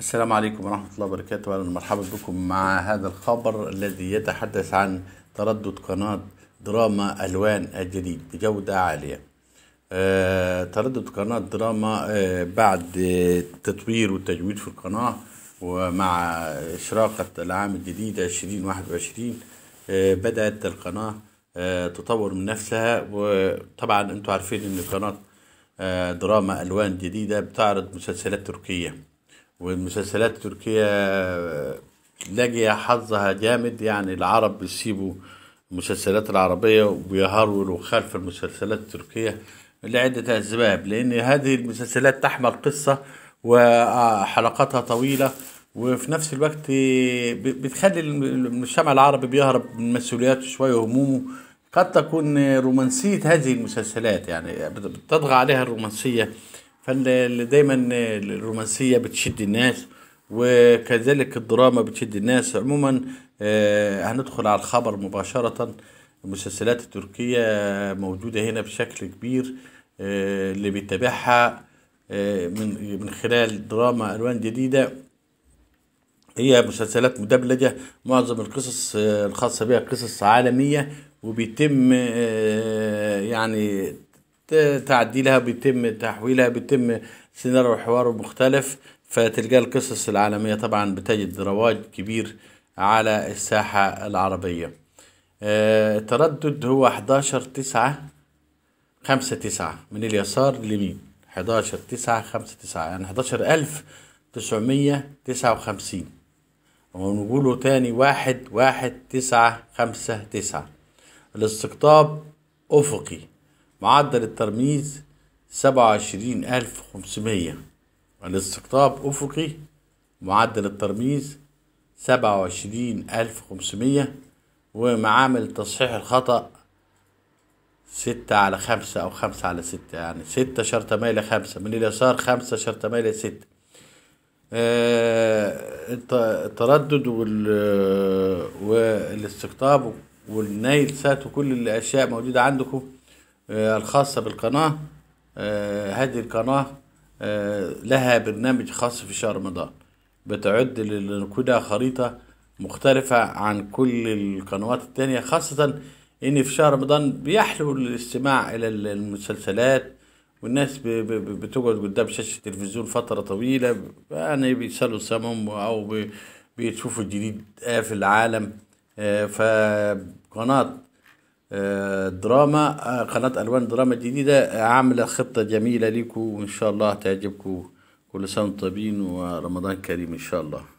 السلام عليكم ورحمة الله وبركاته أهلا ومرحبا بكم مع هذا الخبر الذي يتحدث عن تردد قناة دراما ألوان الجديد بجودة عالية آه، تردد قناة دراما آه، بعد تطوير وتجويد في القناة ومع إشراقة العام الجديد 2021 آه، بدأت القناة تطور من نفسها وطبعا أنتم عارفين أن قناة دراما ألوان جديدة بتعرض مسلسلات تركية والمسلسلات التركية لاجية حظها جامد يعني العرب بيسيبوا المسلسلات العربية وبيهرولوا خلف المسلسلات التركية لعدة أسباب لأن هذه المسلسلات تحمل قصة وحلقاتها طويلة وفي نفس الوقت بتخلي المجتمع العربي بيهرب من مسؤولياته شوية وهمومه قد تكون رومانسية هذه المسلسلات يعني بتطغى عليها الرومانسية فدايما الرومانسيه بتشد الناس وكذلك الدراما بتشد الناس عموما آه، هندخل على الخبر مباشره المسلسلات التركيه موجوده هنا بشكل كبير آه، اللي بيتابعها آه، من من خلال دراما الوان جديده هي مسلسلات مدبلجه معظم القصص الخاصه بها قصص عالميه وبيتم يعني تعديلها بيتم تحويلها بيتم سيناريو حوار مختلف فتلجأ القصص العالمية طبعا بتجد رواج كبير على الساحة العربية آه، التردد هو 11 9 5 9 من اليسار لليمين 11 9 5 9 يعني 11 ألف 11959 ونقوله تاني واحد واحد تسعة خمسة تسعة الاستقطاب أفقي معدل الترميز سبعة وعشرين ألف خمسمية الاستقطاب أفقي معدل الترميز سبعة وعشرين ألف خمسمية ومعامل تصحيح الخطأ ستة على خمسة أو خمسة على ستة يعني ستة شرطة مايلة خمسة من اليسار خمسة شرطة مايلة ستة آه، التردد والاستقطاب والنيل سات وكل الأشياء موجودة عندكم آه، الخاصة بالقناة آه، هذه القناة آه، لها برنامج خاص في شهر رمضان بتعد للنقودة خريطة مختلفة عن كل القنوات التانية خاصة إن في شهر رمضان بيحلو الاستماع إلى المسلسلات والناس بتقعد قدام شاشة التلفزيون فترة طويلة يعني بيسألوا سمهم أو بيشوفوا الجديد في العالم فقناة دراما قناة ألوان دراما الجديدة عاملة خطة جميلة لكم وإن شاء الله تعجبكم كل سنة طيبين ورمضان كريم إن شاء الله